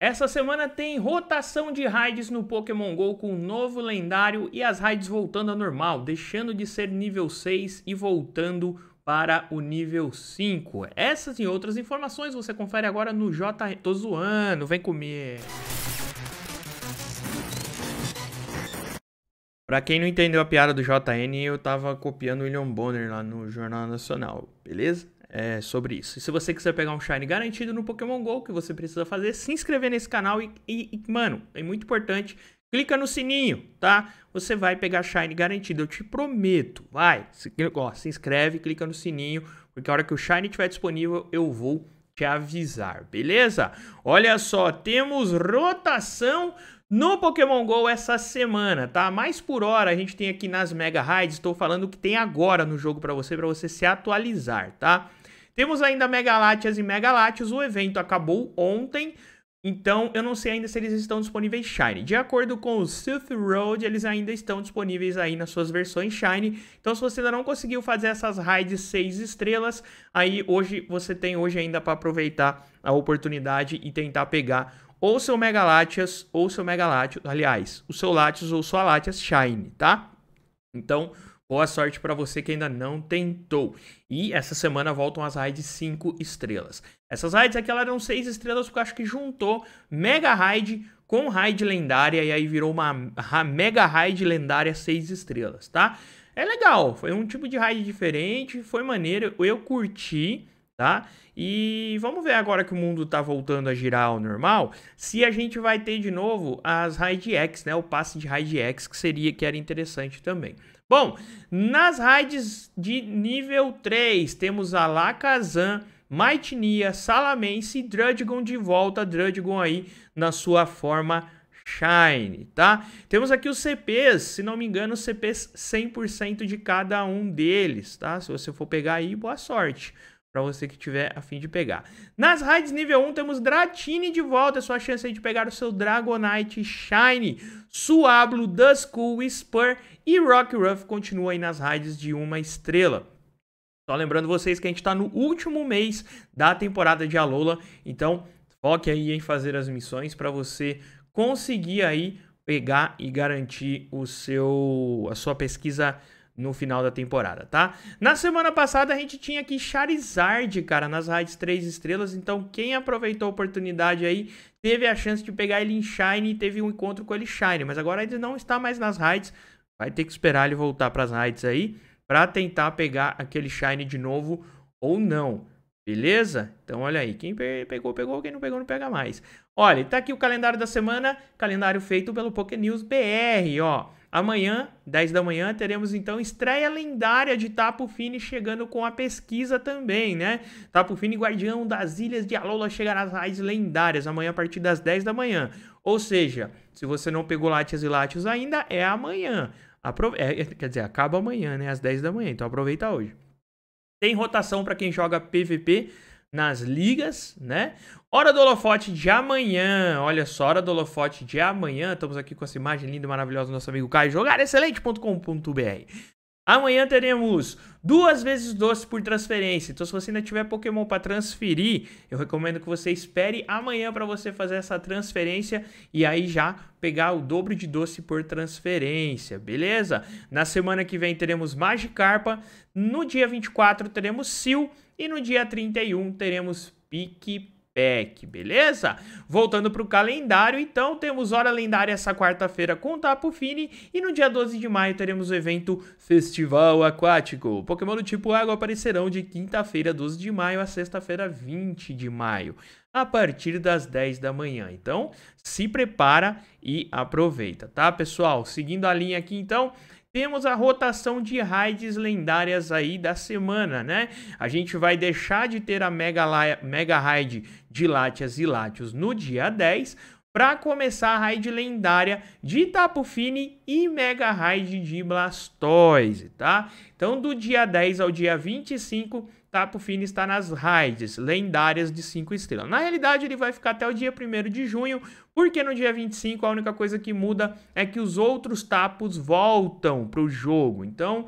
Essa semana tem rotação de raids no Pokémon GO com um novo lendário e as raids voltando ao normal, deixando de ser nível 6 e voltando para o nível 5. Essas e outras informações você confere agora no J... Tô zoando, vem comer! Pra quem não entendeu a piada do JN, eu tava copiando o William Bonner lá no Jornal Nacional, beleza? é, sobre isso. E se você quiser pegar um Shine garantido no Pokémon GO, o que você precisa fazer é se inscrever nesse canal e, e, e, mano, é muito importante, clica no sininho, tá? Você vai pegar Shine garantido, eu te prometo, vai. Se, ó, se inscreve, clica no sininho, porque a hora que o Shine estiver disponível, eu vou te avisar, beleza? Olha só, temos rotação no Pokémon GO essa semana, tá? Mais por hora a gente tem aqui nas Mega Raids, estou falando o que tem agora no jogo para você, para você se atualizar, tá? Temos ainda Latias e Latios O evento acabou ontem. Então, eu não sei ainda se eles estão disponíveis Shine. De acordo com o Sith Road, eles ainda estão disponíveis aí nas suas versões Shine. Então, se você ainda não conseguiu fazer essas raids 6 estrelas, aí hoje você tem hoje ainda para aproveitar a oportunidade e tentar pegar ou seu Mega Latias ou seu Mega Latios, aliás, o seu Latios ou sua Latias Shine, tá? Então, Boa sorte para você que ainda não tentou. E essa semana voltam as raids 5 estrelas. Essas raids aqui eram 6 estrelas porque eu acho que juntou Mega Raid com Raid lendária e aí virou uma Mega Raid lendária 6 estrelas, tá? É legal, foi um tipo de raid diferente, foi maneiro, eu curti tá? E vamos ver agora que o mundo tá voltando a girar ao normal, se a gente vai ter de novo as raids né? O passe de raids que seria que era interessante também. Bom, nas raids de nível 3, temos a Lakazan, Maitnia, Salamence e Drudgon de volta, Drudgon aí na sua forma Shine, tá? Temos aqui os CPs, se não me engano, CPs 100% de cada um deles, tá? Se você for pegar aí, boa sorte para você que tiver a fim de pegar. Nas raids nível 1 temos Dratini de volta, é sua chance aí de pegar o seu Dragonite Shine, Suablo, Duskull, Spur e Ruff continua aí nas raids de uma estrela. Só lembrando vocês que a gente está no último mês da temporada de Alola, então foque aí em fazer as missões para você conseguir aí pegar e garantir o seu a sua pesquisa no final da temporada, tá? Na semana passada a gente tinha aqui Charizard, cara, nas raids 3 estrelas, então quem aproveitou a oportunidade aí teve a chance de pegar ele em Shine e teve um encontro com ele Shine, mas agora ele não está mais nas raids, vai ter que esperar ele voltar para as raids aí para tentar pegar aquele Shine de novo ou não. Beleza? Então olha aí, quem pegou, pegou, quem não pegou, não pega mais. Olha, tá aqui o calendário da semana, calendário feito pelo Pokénews BR, ó. Amanhã, 10 da manhã, teremos então estreia lendária de Tapu Fini chegando com a pesquisa também, né? Tapu Fini, guardião das ilhas de Alola, chegará às raízes lendárias amanhã a partir das 10 da manhã. Ou seja, se você não pegou Latias e Latios ainda, é amanhã. Aprove... É, é, quer dizer, acaba amanhã, né? Às 10 da manhã, então aproveita hoje. Tem rotação para quem joga PVP nas ligas, né? Hora do holofote de amanhã. Olha só, hora do holofote de amanhã. Estamos aqui com essa imagem linda e maravilhosa do nosso amigo Caio Jogar, excelente.com.br. Amanhã teremos duas vezes doce por transferência. Então, se você ainda tiver Pokémon para transferir, eu recomendo que você espere amanhã para você fazer essa transferência e aí já pegar o dobro de doce por transferência, beleza? Na semana que vem teremos Magikarpa. No dia 24 teremos Sil. E no dia 31 teremos PicPay. Pack, beleza? Voltando para o calendário, então, temos Hora Lendária essa quarta-feira com Tapu Fini e no dia 12 de maio teremos o evento Festival Aquático. Pokémon do tipo água aparecerão de quinta-feira, 12 de maio, a sexta-feira, 20 de maio, a partir das 10 da manhã. Então, se prepara e aproveita, tá, pessoal? Seguindo a linha aqui, então, temos a rotação de raids lendárias aí da semana, né? A gente vai deixar de ter a Mega, Mega Raid de Látias e Látios no dia 10 para começar a raid lendária de Tapu Fini e Mega Raid de Blastoise, tá? Então do dia 10 ao dia 25 Fini está nas raids lendárias de 5 estrelas. Na realidade, ele vai ficar até o dia 1 de junho, porque no dia 25 a única coisa que muda é que os outros tapos voltam para o jogo. Então,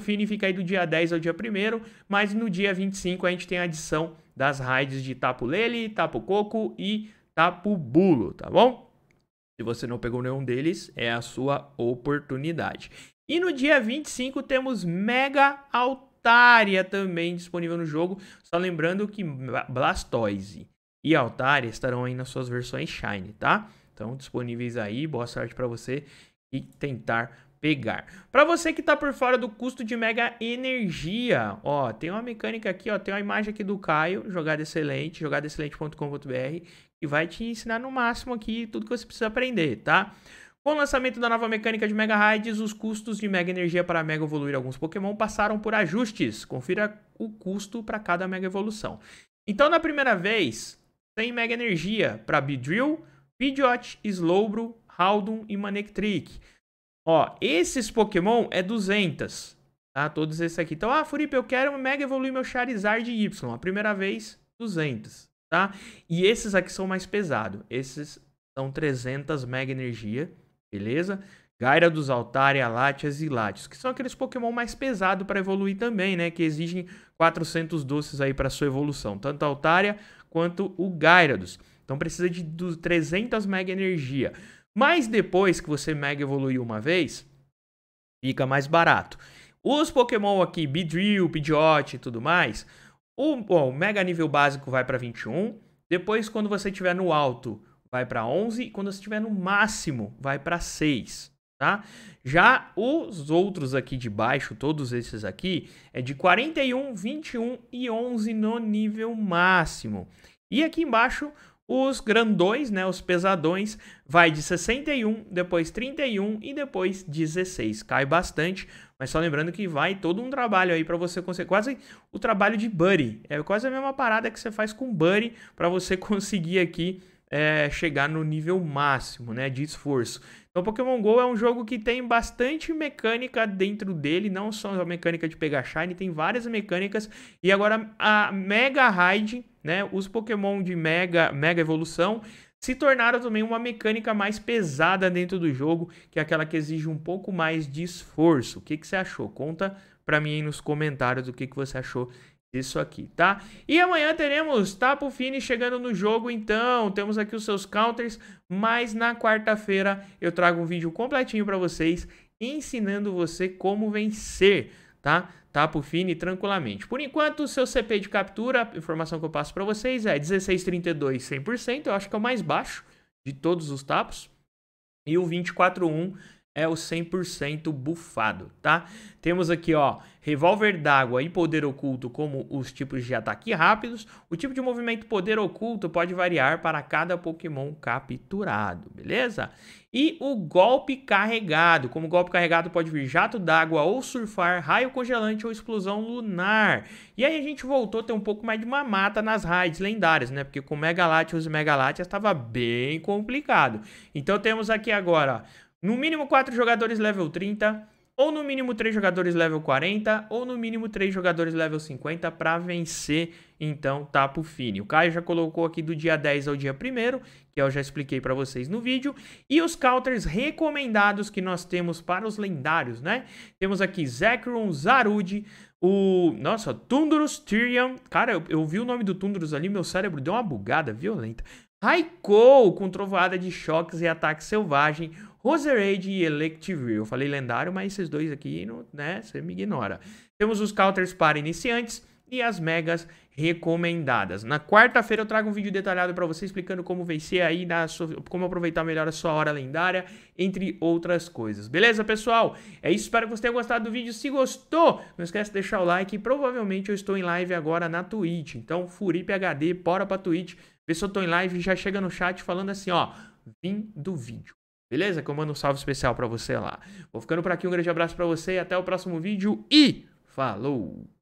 Fini fica aí do dia 10 ao dia 1, mas no dia 25 a gente tem a adição das raids de Tapo Lele, Tapo Coco e Tapo Bulo, tá bom? Se você não pegou nenhum deles, é a sua oportunidade. E no dia 25 temos Mega Alto Altaria também disponível no jogo. Só lembrando que Blastoise e Altaria estarão aí nas suas versões Shine, tá? Então, disponíveis aí. Boa sorte para você e tentar pegar. Para você que tá por fora do custo de mega energia, ó, tem uma mecânica aqui, ó, tem uma imagem aqui do Caio, jogada excelente, jogadaexcelente.com.br, que vai te ensinar no máximo aqui tudo que você precisa aprender, tá? Com o lançamento da nova mecânica de Mega Raids, os custos de Mega Energia para Mega Evoluir alguns Pokémon passaram por ajustes. Confira o custo para cada Mega Evolução. Então, na primeira vez, 100 Mega Energia para Bidrill, Pidgeot, Slowbro, Haldun e Manectric. Ó, esses Pokémon é 200, tá? Todos esses aqui. Então, ah, Furipe, eu quero Mega evoluir meu Charizard Y. A primeira vez, 200, tá? E esses aqui são mais pesados. Esses são 300 Mega Energia beleza? Gaira dos Altaria, Latias e Latios, que são aqueles Pokémon mais pesados para evoluir também, né? Que exigem 400 doces aí para sua evolução, tanto a Altaria quanto o Gyarados. Então precisa de 300 Mega Energia. Mas depois que você Mega evoluir uma vez, fica mais barato. Os Pokémon aqui, Beedrill, Pidgeot e tudo mais, o, bom, o Mega nível básico vai para 21. Depois, quando você estiver no alto, vai para 11 e quando você estiver no máximo, vai para 6, tá? Já os outros aqui de baixo, todos esses aqui, é de 41, 21 e 11 no nível máximo. E aqui embaixo, os grandões, né, os pesadões, vai de 61, depois 31 e depois 16. Cai bastante, mas só lembrando que vai todo um trabalho aí para você conseguir, quase o trabalho de buddy. É quase a mesma parada que você faz com buddy para você conseguir aqui é, chegar no nível máximo né, de esforço. Então, Pokémon GO é um jogo que tem bastante mecânica dentro dele, não só a mecânica de pegar Shine, tem várias mecânicas. E agora a Mega Raid, né, os Pokémon de Mega, Mega Evolução, se tornaram também uma mecânica mais pesada dentro do jogo, que é aquela que exige um pouco mais de esforço. O que, que você achou? Conta para mim aí nos comentários o que, que você achou isso aqui, tá? E amanhã teremos Tapo Fini chegando no jogo, então. Temos aqui os seus counters, mas na quarta-feira eu trago um vídeo completinho para vocês, ensinando você como vencer, tá? Tapo Fini tranquilamente. Por enquanto, o seu CP de captura, a informação que eu passo para vocês é 1632 100%, eu acho que é o mais baixo de todos os tapos. E o 241 é o 100% bufado, tá? Temos aqui, ó, revólver d'água e poder oculto como os tipos de ataque rápidos. O tipo de movimento poder oculto pode variar para cada Pokémon capturado, beleza? E o golpe carregado. Como golpe carregado pode vir jato d'água ou surfar, raio congelante ou explosão lunar. E aí a gente voltou a ter um pouco mais de uma mata nas raids lendárias, né? Porque com Megalatios e Megalatias estava bem complicado. Então temos aqui agora, ó, no mínimo 4 jogadores level 30, ou no mínimo 3 jogadores level 40, ou no mínimo 3 jogadores level 50 para vencer, então, Tapo Fini. O Caio já colocou aqui do dia 10 ao dia 1 que eu já expliquei para vocês no vídeo, e os counters recomendados que nós temos para os lendários, né? Temos aqui Zekrom, Zarud, o... Nossa, Tundurus, Tyrion... Cara, eu, eu vi o nome do Tundurus ali, meu cérebro deu uma bugada violenta. Raikou, com trovoada de choques e ataque selvagem, Roserade e Electivire. Eu falei lendário, mas esses dois aqui, não, né, você me ignora. Temos os counters para iniciantes e as megas recomendadas. Na quarta-feira eu trago um vídeo detalhado para você explicando como vencer aí, na sua, como aproveitar melhor a sua hora lendária, entre outras coisas. Beleza, pessoal? É isso, espero que você tenha gostado do vídeo. Se gostou, não esquece de deixar o like. Provavelmente eu estou em live agora na Twitch, então Furipe HD, bora pra Twitch, vê se eu tô em live e já chega no chat falando assim, ó, vim do vídeo. Beleza? Que eu mando um salve especial para você lá. Vou ficando por aqui, um grande abraço para você e até o próximo vídeo e falou!